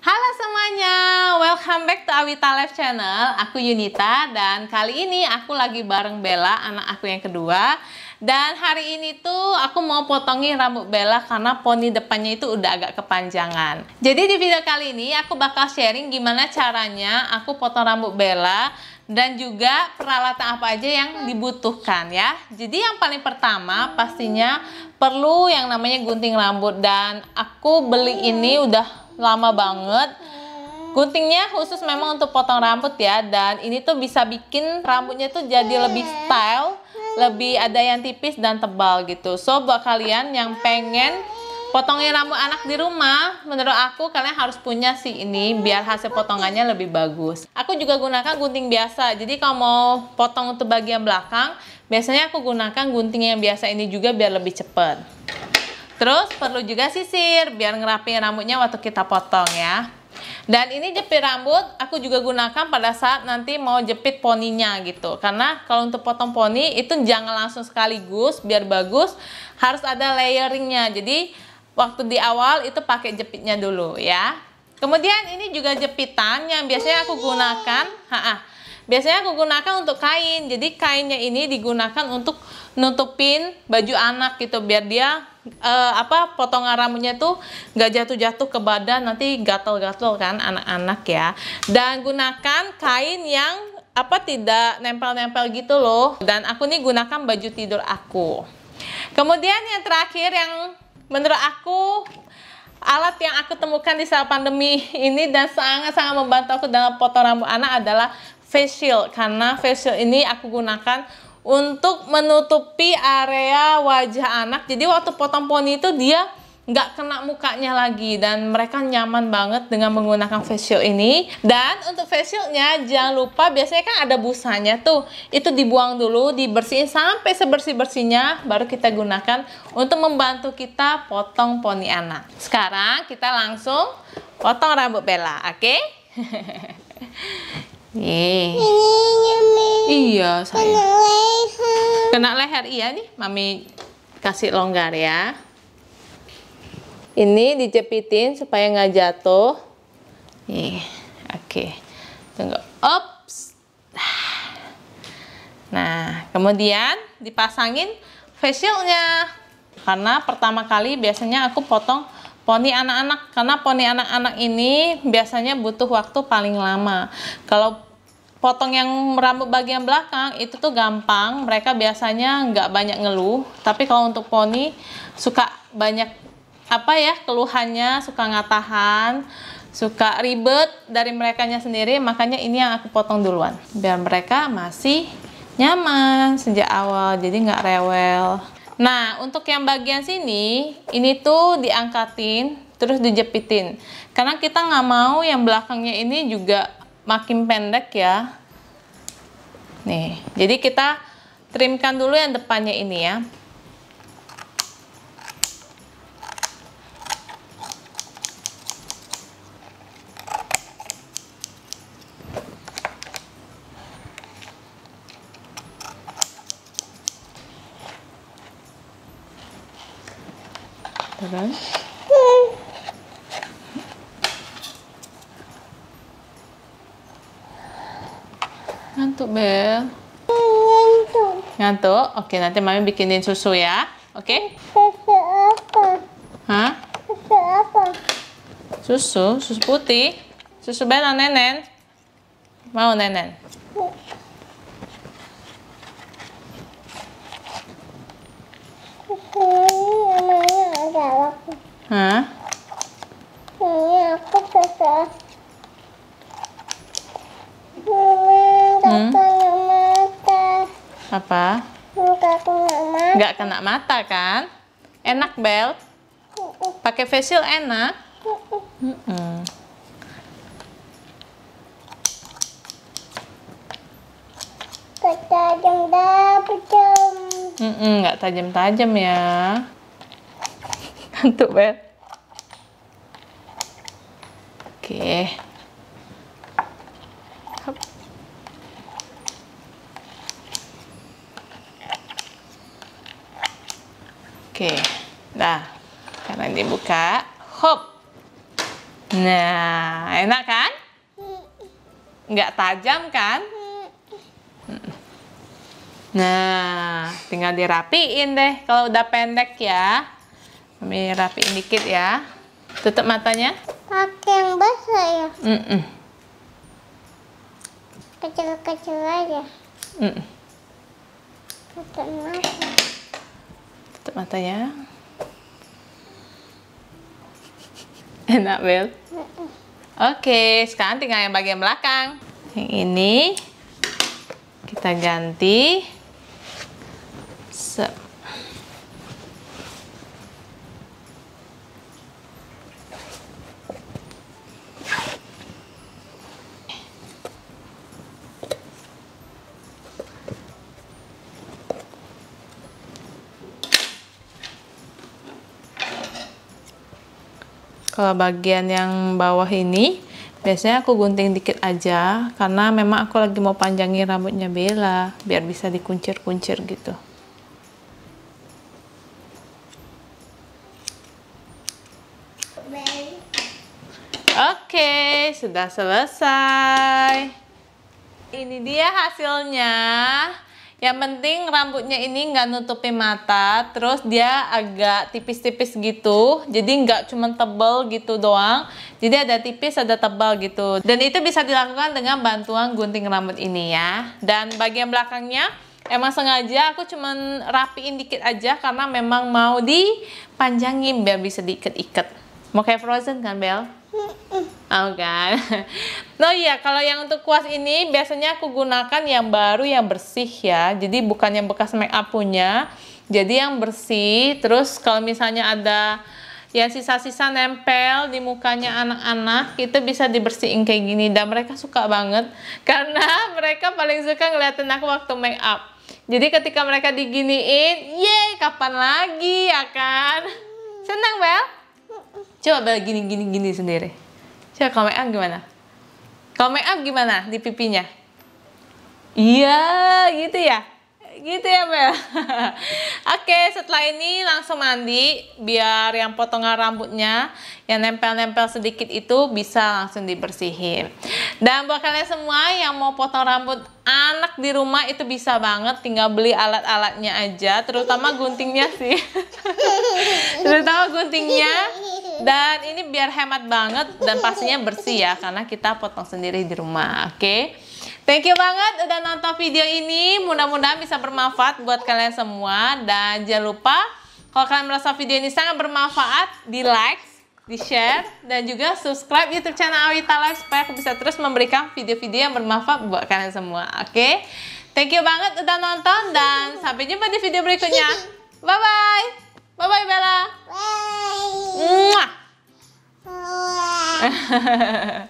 Halo semuanya, welcome back to Awita Life Channel. Aku Yunita dan kali ini aku lagi bareng Bella, anak aku yang kedua. Dan hari ini tuh aku mau potongin rambut Bella karena poni depannya itu udah agak kepanjangan. Jadi di video kali ini aku bakal sharing gimana caranya aku potong rambut Bella dan juga peralatan apa aja yang dibutuhkan ya. Jadi yang paling pertama pastinya perlu yang namanya gunting rambut dan aku beli ini udah lama banget. Hmm. Guntingnya khusus memang untuk potong rambut ya dan ini tuh bisa bikin rambutnya tuh jadi iya. lebih style, hmm. lebih ada yang tipis dan tebal gitu. So buat kalian yang pengen potongin rambut anak di rumah, menurut aku kalian harus punya sih ini biar hasil potongannya lebih bagus. Aku juga gunakan gunting biasa. Jadi kalau mau potong untuk bagian belakang, biasanya aku gunakan gunting yang biasa ini juga biar lebih cepat. Terus perlu juga sisir biar ngerapiin rambutnya waktu kita potong ya. Dan ini jepit rambut aku juga gunakan pada saat nanti mau jepit poninya gitu. Karena kalau untuk potong poni itu jangan langsung sekaligus biar bagus harus ada layeringnya. Jadi waktu di awal itu pakai jepitnya dulu ya. Kemudian ini juga jepitan yang biasanya aku gunakan. Ha -ha. Biasanya aku gunakan untuk kain. Jadi kainnya ini digunakan untuk nutupin baju anak gitu biar dia eh, apa potongan rambutnya tuh nggak jatuh-jatuh ke badan nanti gatel-gatel kan anak-anak ya. Dan gunakan kain yang apa tidak nempel-nempel gitu loh. Dan aku nih gunakan baju tidur aku. Kemudian yang terakhir yang menurut aku alat yang aku temukan di saat pandemi ini dan sangat-sangat membantu aku dalam potong rambut anak adalah Facial karena facial ini aku gunakan untuk menutupi area wajah anak. Jadi waktu potong poni itu dia nggak kena mukanya lagi dan mereka nyaman banget dengan menggunakan facial ini dan untuk facialnya jangan lupa biasanya kan ada busanya tuh itu dibuang dulu dibersihin sampai sebersih-bersihnya baru kita gunakan untuk membantu kita potong poni anak sekarang kita langsung potong rambut Bella oke okay? Nih. Eh. Iya, sayang. Kena leher. Kena leher, iya nih. Mami kasih longgar ya. Ini dijepitin supaya nggak jatuh. Nih, eh, oke. Tunggu. Ops. Nah, kemudian dipasangin facialnya. Karena pertama kali biasanya aku potong poni anak-anak karena poni anak-anak ini biasanya butuh waktu paling lama kalau potong yang rambut bagian belakang itu tuh gampang mereka biasanya nggak banyak ngeluh tapi kalau untuk poni suka banyak apa ya keluhannya suka ngatahan suka ribet dari mereka sendiri makanya ini yang aku potong duluan biar mereka masih nyaman sejak awal jadi nggak rewel Nah, untuk yang bagian sini, ini tuh diangkatin, terus dijepitin. Karena kita nggak mau yang belakangnya ini juga makin pendek ya. Nih, jadi kita trimkan dulu yang depannya ini ya. Taran. Ngantuk, Bel. Ngantuk. Ngantuk? Oke, nanti Mami bikinin susu ya. Oke? Susu apa? Hah? Susu apa? Susu? Susu putih? Susu Bel nenen? Mau nenen? Hah? Ini aku Mama sesuai. Hmm? mata. Apa? Enggak kena mata. Enggak kena mata kan? Enak, Bel? Pakai facial enak? Mm -mm. tajam tajam. Mm -mm, nggak tajam tajam ya. Ngantuk bet. Oke. Hop. Oke. Nah, karena dibuka, hop. Nah, enak kan? Nggak tajam kan? Nah, tinggal dirapiin deh kalau udah pendek ya. Kami rapiin dikit ya. Tutup matanya. Pakai yang besar ya? Mm -mm. Kecil-kecil aja. Mm -mm. Tutup mata. Tutup mata ya. Enak, Bel? Oke, sekarang tinggal yang bagian belakang. Yang ini kita ganti. ke bagian yang bawah ini biasanya aku gunting dikit aja karena memang aku lagi mau panjangin rambutnya Bella biar bisa dikuncir-kuncir gitu Oke, okay, sudah selesai. Ini dia hasilnya. Yang penting rambutnya ini nggak nutupi mata, terus dia agak tipis-tipis gitu. Jadi nggak cuma tebal gitu doang. Jadi ada tipis, ada tebal gitu. Dan itu bisa dilakukan dengan bantuan gunting rambut ini ya. Dan bagian belakangnya emang sengaja aku cuman rapiin dikit aja karena memang mau dipanjangin biar bisa diikat-ikat. Mau kayak Frozen kan, Bel? Oh kan. Nah iya, kalau yang untuk kuas ini biasanya aku gunakan yang baru yang bersih ya. Jadi bukan yang bekas make up punya. Jadi yang bersih, terus kalau misalnya ada yang sisa-sisa nempel di mukanya anak-anak, itu bisa dibersihin kayak gini. Dan mereka suka banget, karena mereka paling suka ngeliatin aku waktu make up. Jadi ketika mereka diginiin, yeay kapan lagi ya kan? Hmm. Senang Bel? Coba Bel gini-gini-gini sendiri. Coba iya, kalau make up gimana? Kalau make up gimana di pipinya? Iya, gitu ya gitu ya Bel oke setelah ini langsung mandi biar yang potongan rambutnya yang nempel-nempel sedikit itu bisa langsung dibersihin dan buat kalian semua yang mau potong rambut anak di rumah itu bisa banget tinggal beli alat-alatnya aja terutama guntingnya sih terutama guntingnya dan ini biar hemat banget dan pastinya bersih ya karena kita potong sendiri di rumah oke okay? Thank you banget udah nonton video ini. Mudah-mudahan bisa bermanfaat buat kalian semua. Dan jangan lupa kalau kalian merasa video ini sangat bermanfaat, di like, di share, dan juga subscribe YouTube channel Awita Live supaya aku bisa terus memberikan video-video yang bermanfaat buat kalian semua. Oke, okay? thank you banget udah nonton dan sampai jumpa di video berikutnya. Bye bye, bye bye Bella. Bye. Bye.